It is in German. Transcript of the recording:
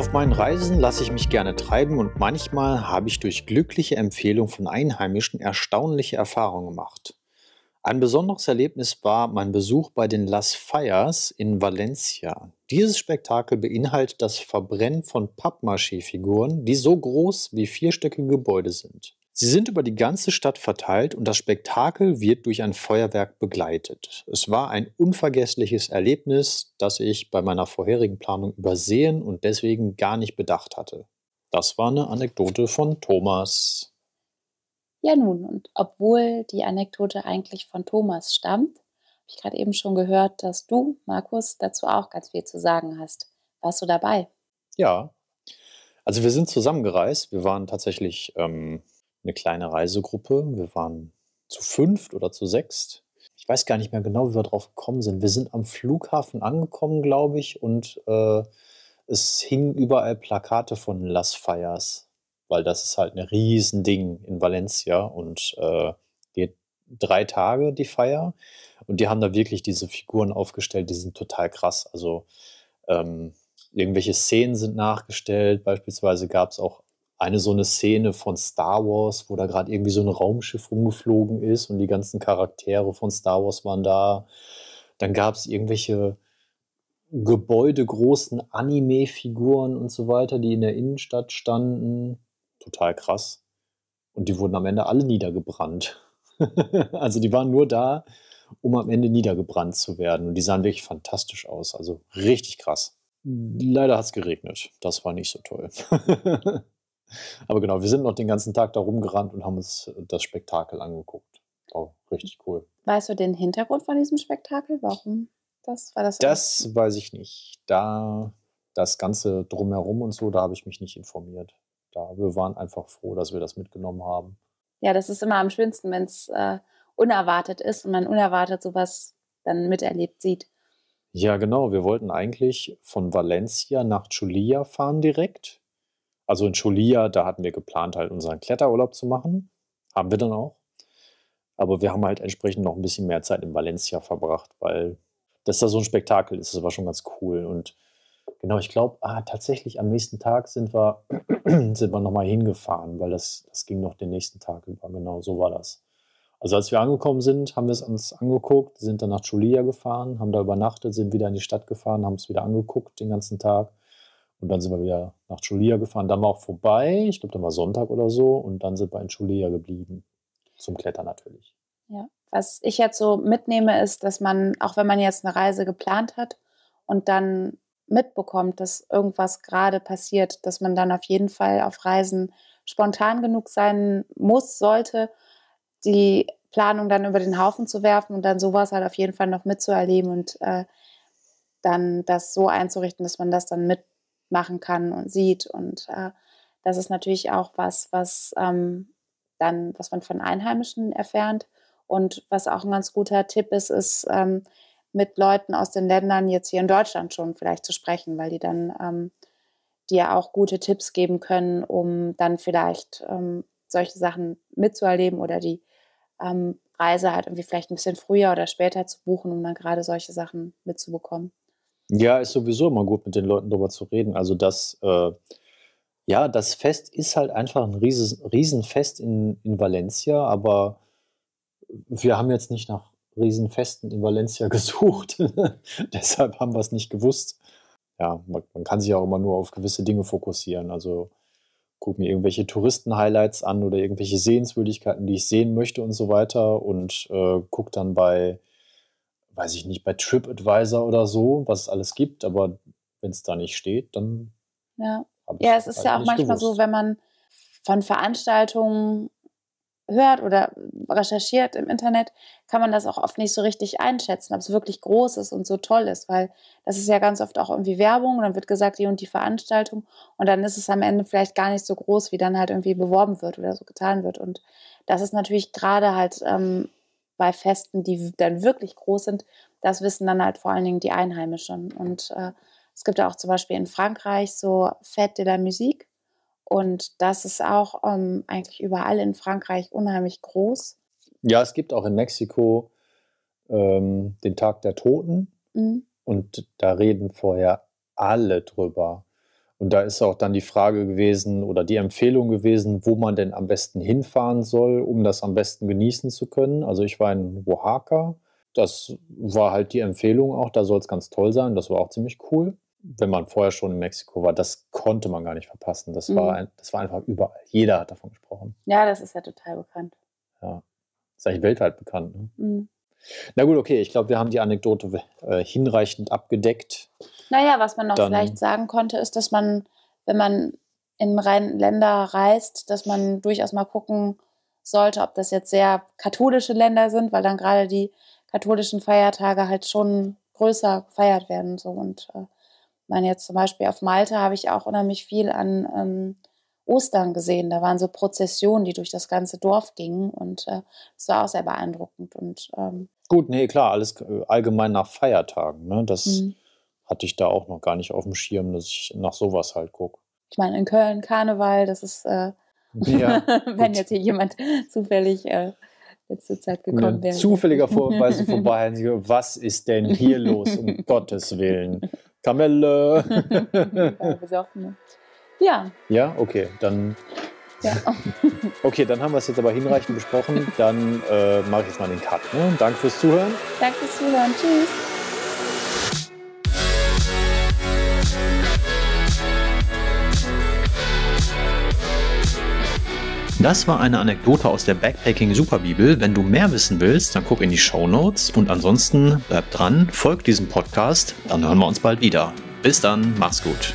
Auf meinen Reisen lasse ich mich gerne treiben und manchmal habe ich durch glückliche Empfehlung von Einheimischen erstaunliche Erfahrungen gemacht. Ein besonderes Erlebnis war mein Besuch bei den Las Fires in Valencia. Dieses Spektakel beinhaltet das Verbrennen von Pappmaché-Figuren, die so groß wie vierstöckige Gebäude sind. Sie sind über die ganze Stadt verteilt und das Spektakel wird durch ein Feuerwerk begleitet. Es war ein unvergessliches Erlebnis, das ich bei meiner vorherigen Planung übersehen und deswegen gar nicht bedacht hatte. Das war eine Anekdote von Thomas. Ja nun, und obwohl die Anekdote eigentlich von Thomas stammt, habe ich gerade eben schon gehört, dass du, Markus, dazu auch ganz viel zu sagen hast. Warst du dabei? Ja. Also wir sind zusammengereist. Wir waren tatsächlich ähm, eine kleine Reisegruppe. Wir waren zu fünft oder zu sechst. Ich weiß gar nicht mehr genau, wie wir drauf gekommen sind. Wir sind am Flughafen angekommen, glaube ich, und äh, es hingen überall Plakate von Las Fires, weil das ist halt ein Riesending in Valencia und äh, geht drei Tage die Feier und die haben da wirklich diese Figuren aufgestellt, die sind total krass. Also ähm, irgendwelche Szenen sind nachgestellt, beispielsweise gab es auch eine so eine Szene von Star Wars, wo da gerade irgendwie so ein Raumschiff rumgeflogen ist und die ganzen Charaktere von Star Wars waren da. Dann gab es irgendwelche gebäudegroßen Anime-Figuren und so weiter, die in der Innenstadt standen. Total krass. Und die wurden am Ende alle niedergebrannt. also die waren nur da, um am Ende niedergebrannt zu werden. Und die sahen wirklich fantastisch aus. Also richtig krass. Leider hat es geregnet. Das war nicht so toll. Aber genau, wir sind noch den ganzen Tag da rumgerannt und haben uns äh, das Spektakel angeguckt. Oh, richtig cool. Weißt du den Hintergrund von diesem Spektakel? Warum das war das? Das irgendwie? weiß ich nicht. Da das Ganze drumherum und so, da habe ich mich nicht informiert. Da wir waren einfach froh, dass wir das mitgenommen haben. Ja, das ist immer am schönsten, wenn es äh, unerwartet ist und man unerwartet sowas dann miterlebt sieht. Ja, genau. Wir wollten eigentlich von Valencia nach Chulia fahren direkt also in Scholia, da hatten wir geplant, halt unseren Kletterurlaub zu machen. Haben wir dann auch. Aber wir haben halt entsprechend noch ein bisschen mehr Zeit in Valencia verbracht, weil das da so ein Spektakel ist, das war schon ganz cool. Und genau, ich glaube, ah, tatsächlich am nächsten Tag sind wir, sind wir nochmal hingefahren, weil das, das ging noch den nächsten Tag über. Genau, so war das. Also als wir angekommen sind, haben wir es uns angeguckt, sind dann nach Chulia gefahren, haben da übernachtet, sind wieder in die Stadt gefahren, haben es wieder angeguckt den ganzen Tag und dann sind wir wieder nach Chulia gefahren. Dann war auch vorbei, ich glaube, dann war Sonntag oder so. Und dann sind wir in Chulia geblieben. Zum Klettern natürlich. Ja, was ich jetzt so mitnehme, ist, dass man, auch wenn man jetzt eine Reise geplant hat und dann mitbekommt, dass irgendwas gerade passiert, dass man dann auf jeden Fall auf Reisen spontan genug sein muss, sollte, die Planung dann über den Haufen zu werfen und dann sowas halt auf jeden Fall noch mitzuerleben und äh, dann das so einzurichten, dass man das dann mit machen kann und sieht. Und äh, das ist natürlich auch was, was ähm, dann, was man von Einheimischen erfährt. Und was auch ein ganz guter Tipp ist, ist ähm, mit Leuten aus den Ländern jetzt hier in Deutschland schon vielleicht zu sprechen, weil die dann ähm, dir auch gute Tipps geben können, um dann vielleicht ähm, solche Sachen mitzuerleben oder die ähm, Reise halt irgendwie vielleicht ein bisschen früher oder später zu buchen, um dann gerade solche Sachen mitzubekommen. Ja, ist sowieso immer gut, mit den Leuten darüber zu reden. Also das, äh, ja, das Fest ist halt einfach ein Rieses, Riesenfest in, in Valencia, aber wir haben jetzt nicht nach Riesenfesten in Valencia gesucht. Deshalb haben wir es nicht gewusst. Ja, man, man, kann sich auch immer nur auf gewisse Dinge fokussieren. Also guck mir irgendwelche Touristen-Highlights an oder irgendwelche Sehenswürdigkeiten, die ich sehen möchte und so weiter und äh, guck dann bei weiß ich nicht, bei TripAdvisor oder so, was es alles gibt, aber wenn es da nicht steht, dann. Ja, ja es ist halt ja auch manchmal gewusst. so, wenn man von Veranstaltungen hört oder recherchiert im Internet, kann man das auch oft nicht so richtig einschätzen, ob es wirklich groß ist und so toll ist, weil das ist ja ganz oft auch irgendwie Werbung und dann wird gesagt, die und die Veranstaltung und dann ist es am Ende vielleicht gar nicht so groß, wie dann halt irgendwie beworben wird oder so getan wird. Und das ist natürlich gerade halt ähm, bei Festen, die dann wirklich groß sind, das wissen dann halt vor allen Dingen die Einheimischen. Und äh, es gibt auch zum Beispiel in Frankreich so Fête de la Musique. Und das ist auch ähm, eigentlich überall in Frankreich unheimlich groß. Ja, es gibt auch in Mexiko ähm, den Tag der Toten. Mhm. Und da reden vorher alle drüber. Und da ist auch dann die Frage gewesen oder die Empfehlung gewesen, wo man denn am besten hinfahren soll, um das am besten genießen zu können. Also ich war in Oaxaca. Das war halt die Empfehlung auch, da soll es ganz toll sein. Das war auch ziemlich cool. Wenn man vorher schon in Mexiko war, das konnte man gar nicht verpassen. Das, mhm. war, das war einfach überall. Jeder hat davon gesprochen. Ja, das ist ja total bekannt. Ja, ist eigentlich weltweit bekannt. Ne? Mhm. Na gut, okay, ich glaube, wir haben die Anekdote äh, hinreichend abgedeckt. Naja, was man noch Dann, vielleicht sagen konnte, ist, dass man, wenn man in Länder reist, dass man durchaus mal gucken sollte, ob das jetzt sehr katholische Länder sind, weil dann gerade die katholischen Feiertage halt schon größer gefeiert werden. So. Und äh, man jetzt zum Beispiel auf Malta habe ich auch unheimlich viel an ähm, Ostern gesehen. Da waren so Prozessionen, die durch das ganze Dorf gingen und äh, war auch sehr beeindruckend. Und, ähm Gut, nee, klar, alles äh, allgemein nach Feiertagen. Ne? Das mhm. hatte ich da auch noch gar nicht auf dem Schirm, dass ich nach sowas halt gucke. Ich meine, in Köln Karneval, das ist, äh, ja, wenn jetzt hier jemand zufällig äh, letzte Zeit ne, gekommen wäre. Zufälliger Vorweise vorbei, was ist denn hier los, um Gottes Willen? Kamelle! ja, besoffen. Ja. Ja, okay, dann. Ja. okay, dann haben wir es jetzt aber hinreichend besprochen. Dann äh, mache ich jetzt mal den Cut. Ne? Danke fürs Zuhören. Danke fürs Zuhören. Tschüss. Das war eine Anekdote aus der Backpacking Superbibel. Wenn du mehr wissen willst, dann guck in die Show Notes und ansonsten bleib dran, folg diesem Podcast, dann hören wir uns bald wieder. Bis dann, mach's gut.